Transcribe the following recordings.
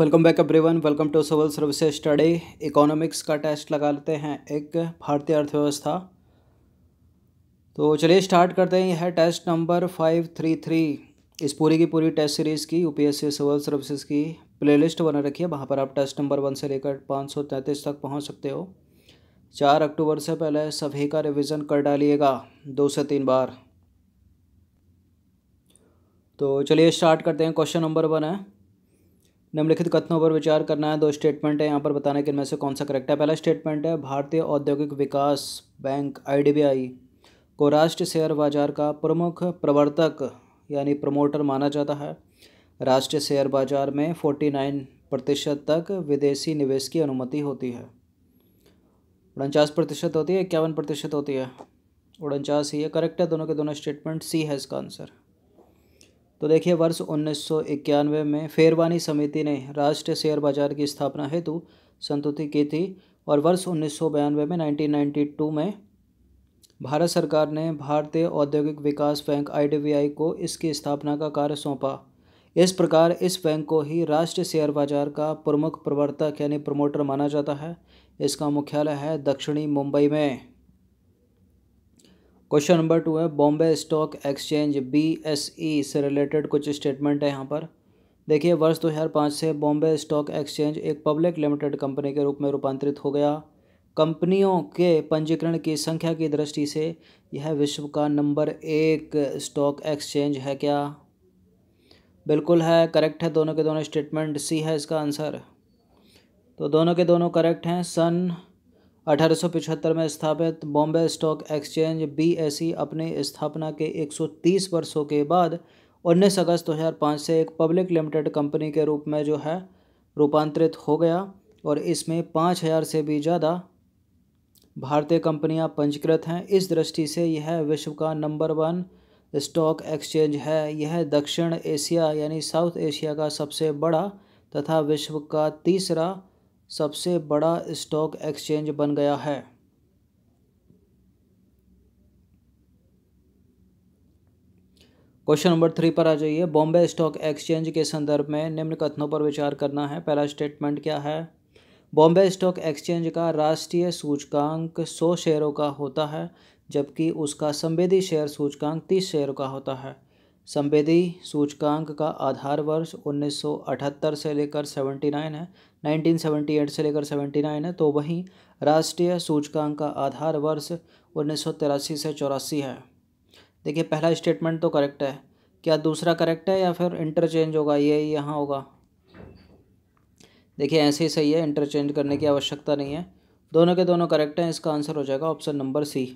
welcome back everyone welcome to civil services study economics का test लगा लेते हैं एक भारतीय अर्थव्यवस्था तो चलिए स्टार्ट करते हैं यह है test number five three three इस पूरी की पूरी टेस्ट सीरीज़ की यूपीएससी सिविल सर्विसेज की प्लेलिस्ट बना रखी है वहाँ पर आप टेस्ट नंबर वन से लेकर पाँच सौ तैंतीस तक पहुँच सकते हो चार अक्टूबर से पहले सभी का रिविज़न कर डालिएगा दो से तीन बार तो चलिए स्टार्ट करते हैं क्वेश्चन नंबर वन है निम्नलिखित कथनों पर विचार करना है दो स्टेटमेंट है यहाँ पर बताना है कि इनमें से कौन सा करेक्ट है पहला स्टेटमेंट है भारतीय औद्योगिक विकास बैंक आई को राष्ट्र शेयर बाजार का प्रमुख प्रवर्तक यानी प्रमोटर माना जाता है राष्ट्रीय शेयर बाजार में फोर्टी नाइन प्रतिशत तक विदेशी निवेश की अनुमति होती है उनचास प्रतिशत होती है इक्यावन प्रतिशत होती है उनचास ही है करेक्ट है दोनों के दोनों स्टेटमेंट सी है इसका आंसर तो देखिए वर्ष उन्नीस में फेरवानी समिति ने राष्ट्रीय शेयर बाजार की स्थापना हेतु संतुति की थी और वर्ष उन्नीस में 1992 में भारत सरकार ने भारतीय औद्योगिक विकास बैंक आई को इसकी स्थापना का कार्य सौंपा इस प्रकार इस बैंक को ही राष्ट्रीय शेयर बाजार का प्रमुख प्रवर्तक यानी प्रमोटर माना जाता है इसका मुख्यालय है दक्षिणी मुंबई में क्वेश्चन नंबर टू है Bombay stock exchange B S E से रिलेटेड कुछ स्टेटमेंट है यहाँ पर देखिए वर्ष दो हज़ार पाँच से बॉम्बे स्टॉक एक्सचेंज एक पब्लिक लिमिटेड कंपनी के रूप में रूपांतरित हो गया कंपनियों के पंजीकरण की संख्या की दृष्टि से यह विश्व का नंबर एक स्टॉक एक्सचेंज है क्या बिल्कुल है करेक्ट है दोनों के दोनों स्टेटमेंट सी है इसका आंसर तो दोनों के दोनों करेक्ट हैं सन अठारह में स्थापित Bombay stock exchange B e अपनी स्थापना के 130 वर्षों के बाद 19 अगस्त 2005 से एक पब्लिक लिमिटेड कंपनी के रूप में जो है रूपांतरित हो गया और इसमें 5000 से भी ज़्यादा भारतीय कंपनियां पंजीकृत हैं इस दृष्टि से यह विश्व का नंबर वन स्टॉक एक्सचेंज है यह दक्षिण एशिया यानी साउथ एशिया का सबसे बड़ा तथा विश्व का तीसरा सबसे बड़ा स्टॉक एक्सचेंज बन गया है क्वेश्चन नंबर थ्री पर आ जाइए बॉम्बे स्टॉक एक्सचेंज के संदर्भ में निम्न कथनों पर विचार करना है पहला स्टेटमेंट क्या है बॉम्बे स्टॉक एक्सचेंज का राष्ट्रीय सूचकांक सौ शेयरों का होता है जबकि उसका संवेदी शेयर सूचकांक तीस शेयरों का होता है संवेदी सूचकांक का आधार वर्ष 1978 से लेकर 79 है 1978 से लेकर 79 है तो वहीं राष्ट्रीय सूचकांक का आधार वर्ष उन्नीस से चौरासी है देखिए पहला स्टेटमेंट तो करेक्ट है क्या दूसरा करेक्ट है या फिर इंटरचेंज होगा ये यहाँ होगा देखिए ऐसे ही सही है इंटरचेंज करने की आवश्यकता नहीं है दोनों के दोनों करेक्ट हैं इसका आंसर हो जाएगा ऑप्शन नंबर सी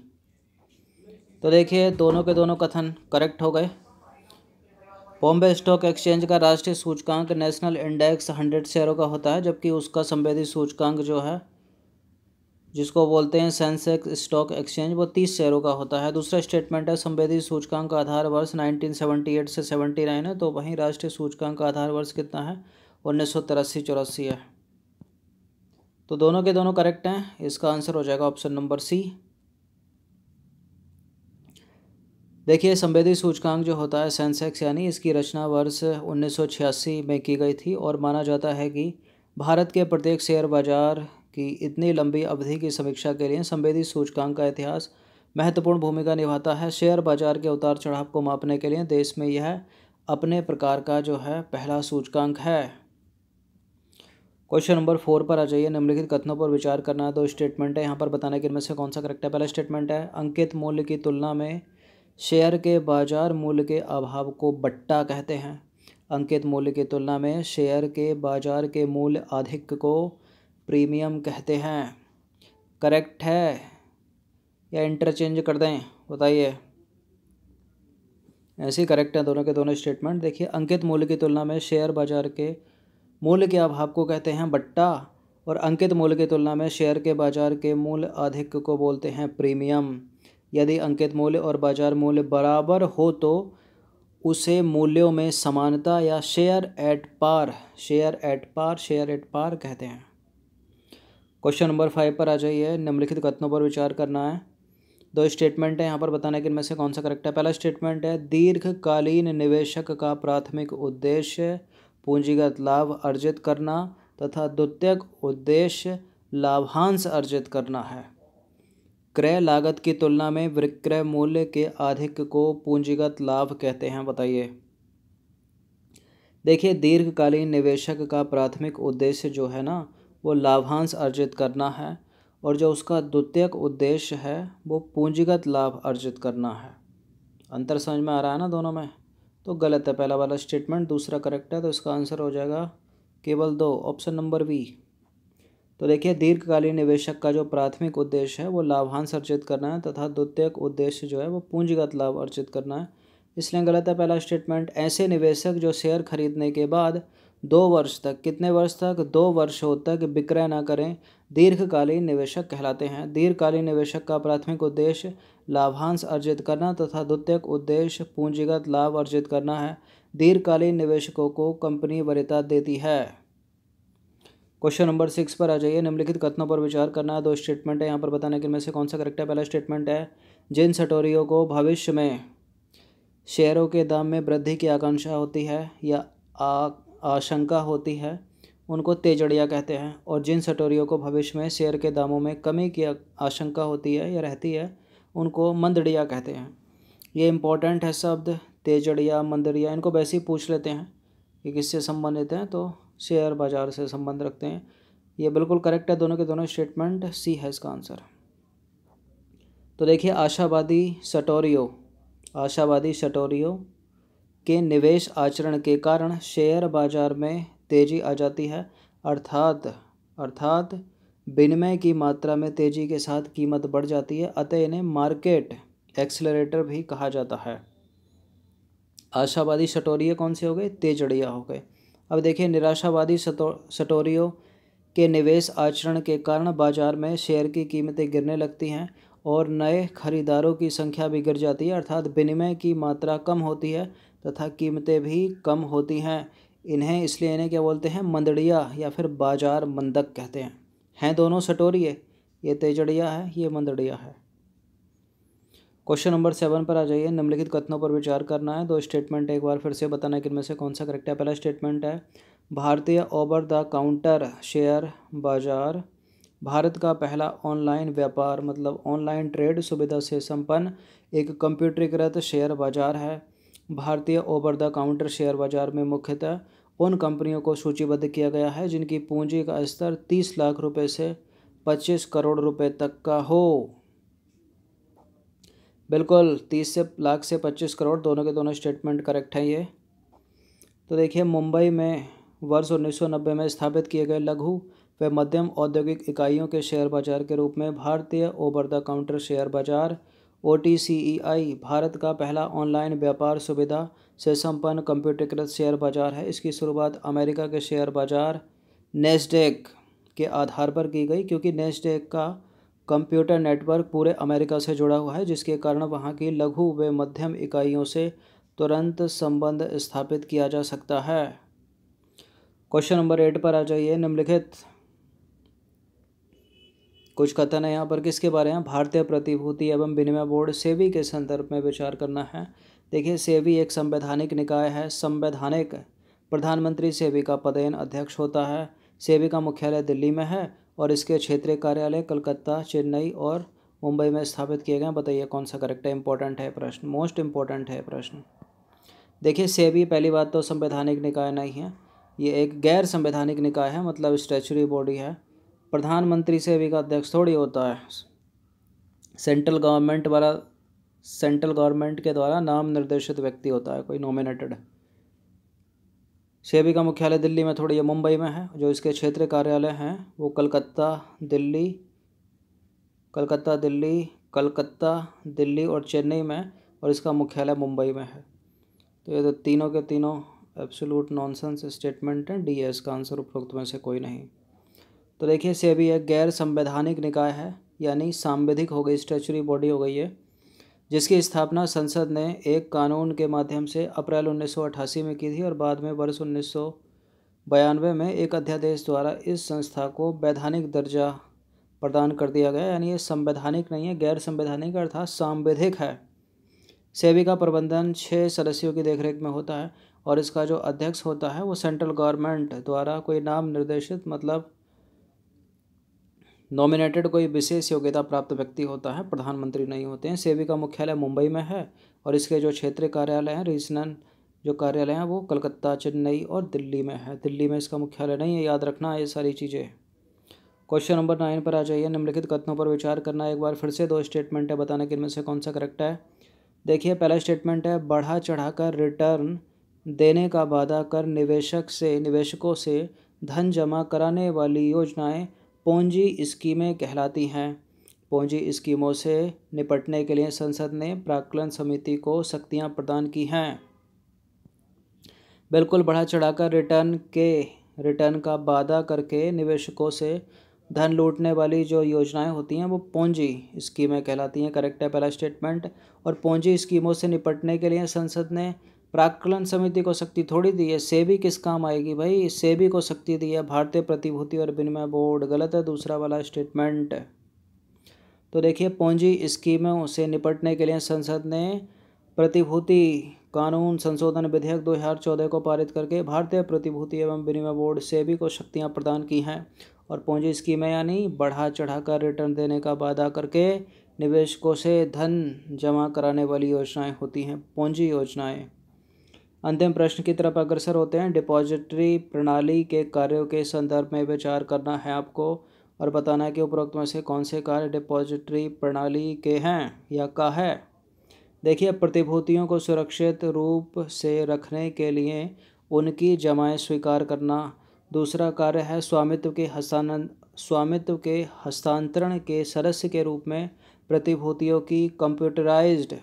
तो देखिए दोनों के दोनों कथन करेक्ट हो गए बॉम्बे स्टॉक एक्सचेंज का राष्ट्रीय सूचकांक नेशनल इंडेक्स हंड्रेड शेयरों का होता है जबकि उसका संवेदी सूचकांक जो है जिसको बोलते हैं सेंसेक्स स्टॉक एक्सचेंज वो तीस शेयरों का होता है दूसरा स्टेटमेंट है संवेदी सूचकांक का आधार वर्ष नाइनटीन सेवेंटी एट से सेवेंटी नाइन है तो वहीं राष्ट्रीय सूचकांक का आधार वर्ष कितना है उन्नीस सौ तिरासी चौरासी है तो दोनों के दोनों करेक्ट हैं इसका आंसर हो जाएगा ऑप्शन नंबर सी देखिए संवेदी सूचकांक जो होता है सेंसेक्स यानी इसकी रचना वर्ष 1986 में की गई थी और माना जाता है कि भारत के प्रत्येक शेयर बाजार की इतनी लंबी अवधि की समीक्षा के लिए संवेदी सूचकांक का इतिहास महत्वपूर्ण भूमिका निभाता है शेयर बाजार के उतार चढ़ाव को मापने के लिए देश में यह अपने प्रकार का जो है पहला सूचकांक है क्वेश्चन नंबर फोर पर आ जाइए निम्नलिखित कथनों पर विचार करना है दो तो स्टेटमेंट है यहाँ पर बताना कि इनमें से कौन सा करेक्ट है पहला स्टेटमेंट है अंकित मूल्य की तुलना में शेयर के बाजार मूल्य के अभाव को बट्टा कहते हैं अंकित मूल्य की तुलना में शेयर के बाजार के मूल्य अधिक को प्रीमियम कहते हैं करेक्ट है या इंटरचेंज कर दें बताइए ऐसे ही करेक्ट हैं दोनों के दोनों स्टेटमेंट देखिए अंकित मूल्य की तुलना में शेयर बाजार के मूल्य के अभाव को कहते हैं बट्टा और अंकित मूल्य की तुलना में शेयर के बाजार के मूल्य अधिक को बोलते हैं प्रीमियम यदि अंकित मूल्य और बाजार मूल्य बराबर हो तो उसे मूल्यों में समानता या share at par share at par share at par कहते हैं क्वेश्चन नंबर फाइव पर आ जाइए निम्नलिखित कथनों पर विचार करना है दो स्टेटमेंट है यहाँ पर बताना कि इनमें से कौन सा करेक्ट है पहला स्टेटमेंट है दीर्घकालीन निवेशक का प्राथमिक उद्देश्य पूंजीगत लाभ अर्जित करना तथा द्वितीयक उद्देश्य लाभांश अर्जित करना है क्रय लागत की तुलना में विक्रय मूल्य के अधिक को पूंजीगत लाभ कहते हैं बताइए देखिए दीर्घकालीन निवेशक का प्राथमिक उद्देश्य जो है ना वो लाभांश अर्जित करना है और जो उसका द्वितीयक उद्देश्य है वो पूंजीगत लाभ अर्जित करना है अंतर समझ में आ रहा है ना दोनों में तो गलत है पहला वाला स्टेटमेंट दूसरा करेक्ट है तो इसका आंसर हो जाएगा केवल दो ऑप्शन नंबर बी तो देखिए दीर्घकालीन निवेशक का जो प्राथमिक उद्देश्य है वो लाभांश अर्जित करना है तथा द्वितीयक उद्देश्य जो है वो पूंजीगत लाभ अर्जित करना है इसलिए गलत है पहला स्टेटमेंट ऐसे निवेशक जो शेयर खरीदने के बाद दो वर्ष तक कितने वर्ष तक दो वर्षों तक विक्रय ना करें दीर्घकालीन निवेशक कहलाते हैं दीर्घकालीन निवेशक का प्राथमिक उद्देश्य लाभांश अर्जित करना तथा द्वितीयक उद्देश्य पूंजीगत लाभ अर्जित करना है दीर्घकालीन निवेशकों को कंपनी वरीयता देती है क्वेश्चन नंबर सिक्स पर आ जाइए निम्नलिखित कथनों पर विचार करना है दो स्टेटमेंट है यहाँ पर बताना कि इनमें से कौन सा करेक्ट है पहला स्टेटमेंट है जिन सटोरियों को भविष्य में शेयरों के दाम में वृद्धि की आकांक्षा होती है या आशंका होती है उनको तेजड़िया कहते हैं और जिन सटोरियों को भविष्य में शेयर के दामों में कमी की आशंका होती है या रहती है उनको मंदड़िया कहते हैं ये इम्पोर्टेंट है शब्द तेजड़िया मंदड़िया इनको वैसे ही पूछ लेते हैं कि किससे संबंधित हैं तो शेयर बाजार से संबंध रखते हैं ये बिल्कुल करेक्ट है दोनों के दोनों स्टेटमेंट सी है इसका आंसर तो देखिए आशावादी सटोरियो आशावादी सटोरियो के निवेश आचरण के कारण शेयर बाजार में तेज़ी आ जाती है अर्थात अर्थात विनिमय की मात्रा में तेज़ी के साथ कीमत बढ़ जाती है अतः इन्हें मार्केट एक्सलरेटर भी कहा जाता है आशावादी सटोरिया कौन से हो गए तेजड़िया हो गए अब देखिए निराशावादी सटोरियों के निवेश आचरण के कारण बाजार में शेयर की कीमतें गिरने लगती हैं और नए खरीदारों की संख्या भी गिर जाती है अर्थात विनिमय की मात्रा कम होती है तथा कीमतें भी कम होती हैं इन्हें इसलिए इन्हें क्या बोलते हैं मंदड़िया या फिर बाजार मंदक कहते हैं हैं दोनों सटोरिए ये तेजड़िया है ये मंदड़िया है क्वेश्चन नंबर सेवन पर आ जाइए निम्नलिखित कथनों पर विचार करना है दो स्टेटमेंट एक बार फिर से बताना है कि इनमें से कौन सा करेक्ट है पहला स्टेटमेंट है भारतीय ओवर द काउंटर शेयर बाजार भारत का पहला ऑनलाइन व्यापार मतलब ऑनलाइन ट्रेड सुविधा से संपन्न एक कंप्यूटरीकृत शेयर बाजार है भारतीय ओवर द काउंटर शेयर बाजार में मुख्यतः उन कंपनियों को सूचीबद्ध किया गया है जिनकी पूंजी का स्तर तीस लाख रुपए से पच्चीस करोड़ रुपए तक का हो बिल्कुल तीस से लाख से पच्चीस करोड़ दोनों के दोनों स्टेटमेंट करेक्ट हैं ये तो देखिए मुंबई में वर्ष 1990 में स्थापित किए गए लघु व मध्यम औद्योगिक इकाइयों के शेयर बाजार के रूप में भारतीय ओवर द काउंटर शेयर बाजार ओ e भारत का पहला ऑनलाइन व्यापार सुविधा से संपन्न कंप्यूटरीकृत शेयर बाजार है इसकी शुरुआत अमेरिका के शेयर बाजार नेस्डेक के आधार पर की गई क्योंकि नेस्डेक का कंप्यूटर नेटवर्क पूरे अमेरिका से जुड़ा हुआ है जिसके कारण वहाँ की लघु व मध्यम इकाइयों से तुरंत संबंध स्थापित किया जा सकता है क्वेश्चन नंबर एट पर आ जाइए निम्नलिखित कुछ कथन है यहाँ पर किसके बारे में भारतीय प्रतिभूति एवं विनिमय बोर्ड सेवी के संदर्भ में विचार करना है देखिए सेवी एक संवैधानिक निकाय है संवैधानिक प्रधानमंत्री सेवी का पदयन अध्यक्ष होता है सेवी का मुख्यालय दिल्ली में है और इसके क्षेत्रीय कार्यालय कलकत्ता चेन्नई और मुंबई में स्थापित किए गए हैं बताइए कौन सा करेक्ट है इंपॉर्टेंट है प्रश्न मोस्ट इम्पॉर्टेंट है प्रश्न देखिए सेबी पहली बात तो संवैधानिक निकाय नहीं है ये एक गैर संवैधानिक निकाय है मतलब स्टैचुरी बॉडी है प्रधानमंत्री सेबी का अध्यक्ष थोड़ी होता है सेंट्रल गवर्नमेंट वाला सेंट्रल गवर्नमेंट के द्वारा नाम निर्देशित व्यक्ति होता है कोई नॉमिनेटेड सेबी का मुख्यालय दिल्ली में थोड़ी मुंबई में है जो इसके क्षेत्रीय कार्यालय हैं वो कलकत्ता दिल्ली कलकत्ता दिल्ली कलकत्ता दिल्ली और चेन्नई में और इसका मुख्यालय मुंबई में है तो ये तो तीनों के तीनों एब्सोलूट नॉनसेंस स्टेटमेंट हैं डी एस का आंसर उपरोक्त में से कोई नहीं तो देखिए सेबी एक गैर संवैधानिक निकाय है यानी सांविधिक हो गई स्टेचुरी बॉडी हो गई है जिसकी स्थापना संसद ने एक कानून के माध्यम से अप्रैल 1988 में की थी और बाद में वर्ष उन्नीस में एक अध्यादेश द्वारा इस संस्था को वैधानिक दर्जा प्रदान कर दिया गया यानी ये संवैधानिक नहीं है गैर संवैधानिक अर्थात सांविधिक है सेबी का प्रबंधन छः सदस्यों की देखरेख में होता है और इसका जो अध्यक्ष होता है वो सेंट्रल गवर्नमेंट द्वारा कोई नाम निर्देशित मतलब नॉमिनेटेड कोई विशेष योग्यता प्राप्त व्यक्ति होता है प्रधानमंत्री नहीं होते हैं सेबी का मुख्यालय मुंबई में है और इसके जो क्षेत्रीय कार्यालय हैं रीजनल जो कार्यालय हैं वो कलकत्ता चेन्नई और दिल्ली में है दिल्ली में इसका मुख्यालय नहीं है याद रखना ये सारी चीज़ें क्वेश्चन नंबर नाइन पर आ जाइए निम्नलिखित कथनों पर विचार करना एक बार फिर से दो स्टेटमेंट है बताना कि इनमें से कौन सा करेक्ट है देखिए पहला स्टेटमेंट है बढ़ा चढ़ाकर रिटर्न देने का वादा कर निवेशक से निवेशकों से धन जमा कराने वाली योजनाएं पूंजी स्कीमें कहलाती हैं पूंजी स्कीमों से निपटने के लिए संसद ने प्राकलन समिति को शक्तियां प्रदान की हैं बिल्कुल बढ़ा चढ़ाकर रिटर्न के रिटर्न का वादा करके निवेशकों से धन लूटने वाली जो योजनाएं होती हैं वो पूंजी स्कीमें कहलाती हैं करेक्ट है पहला स्टेटमेंट और पूंजी स्कीमों से निपटने के लिए संसद ने प्राकलन समिति को शक्ति थोड़ी दी है सेबी किस काम आएगी भाई सेबी को शक्ति दी है भारतीय प्रतिभूति और विनिमय बोर्ड गलत है दूसरा वाला स्टेटमेंट तो देखिए पूंजी स्कीमों से निपटने के लिए संसद ने प्रतिभूति कानून संशोधन विधेयक 2014 को पारित करके भारतीय प्रतिभूति एवं विनिमय बोर्ड सेबी को शक्तियां प्रदान की हैं और पूंजी स्कीमें यानी बढ़ा चढ़ाकर रिटर्न देने का वादा करके निवेशकों से धन जमा कराने वाली योजनाएं होती हैं पूंजी योजनाएं अंतिम प्रश्न की तरफ अग्रसर होते हैं डिपॉजिटरी प्रणाली के कार्यों के संदर्भ में विचार करना है आपको और बताना है कि उपरोक्त में से कौन से कार्य डिपॉजिटरी प्रणाली के हैं या का है देखिए प्रतिभूतियों को सुरक्षित रूप से रखने के लिए उनकी जमाएँ स्वीकार करना दूसरा कार्य है स्वामित्व के हस्तान स्वामित्व के हस्तांतरण के सदस्य के रूप में प्रतिभूतियों की कंप्यूटराइज्ड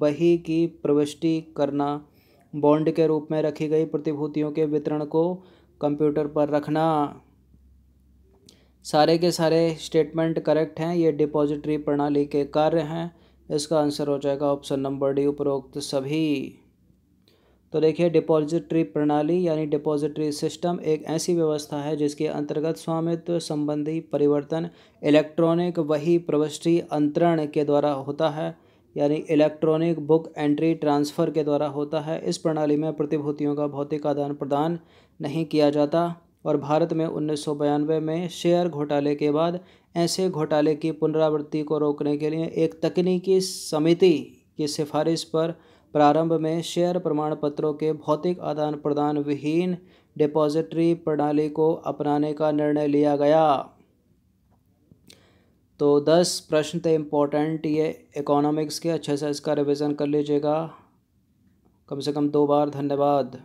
बही की प्रविष्टि करना बॉन्ड के रूप में रखी गई प्रतिभूतियों के वितरण को कंप्यूटर पर रखना सारे के सारे स्टेटमेंट करेक्ट हैं ये डिपॉजिटरी प्रणाली के कार्य हैं इसका आंसर हो जाएगा ऑप्शन नंबर डी उपरोक्त सभी तो देखिए डिपॉजिटरी प्रणाली यानी डिपॉजिटरी सिस्टम एक ऐसी व्यवस्था है जिसके अंतर्गत स्वामित्व संबंधी परिवर्तन इलेक्ट्रॉनिक वही प्रविष्टि अंतरण के द्वारा होता है यानी इलेक्ट्रॉनिक बुक एंट्री ट्रांसफ़र के द्वारा होता है इस प्रणाली में प्रतिभूतियों का भौतिक आदान प्रदान नहीं किया जाता और भारत में उन्नीस में शेयर घोटाले के बाद ऐसे घोटाले की पुनरावृत्ति को रोकने के लिए एक तकनीकी समिति की सिफारिश पर प्रारंभ में शेयर प्रमाण पत्रों के भौतिक आदान प्रदान विहीन डिपॉजिटरी प्रणाली को अपनाने का निर्णय लिया गया तो दस प्रश्न थे इम्पोर्टेंट ये इकोनॉमिक्स के अच्छे से इसका रिवीजन कर लीजिएगा कम से कम दो बार धन्यवाद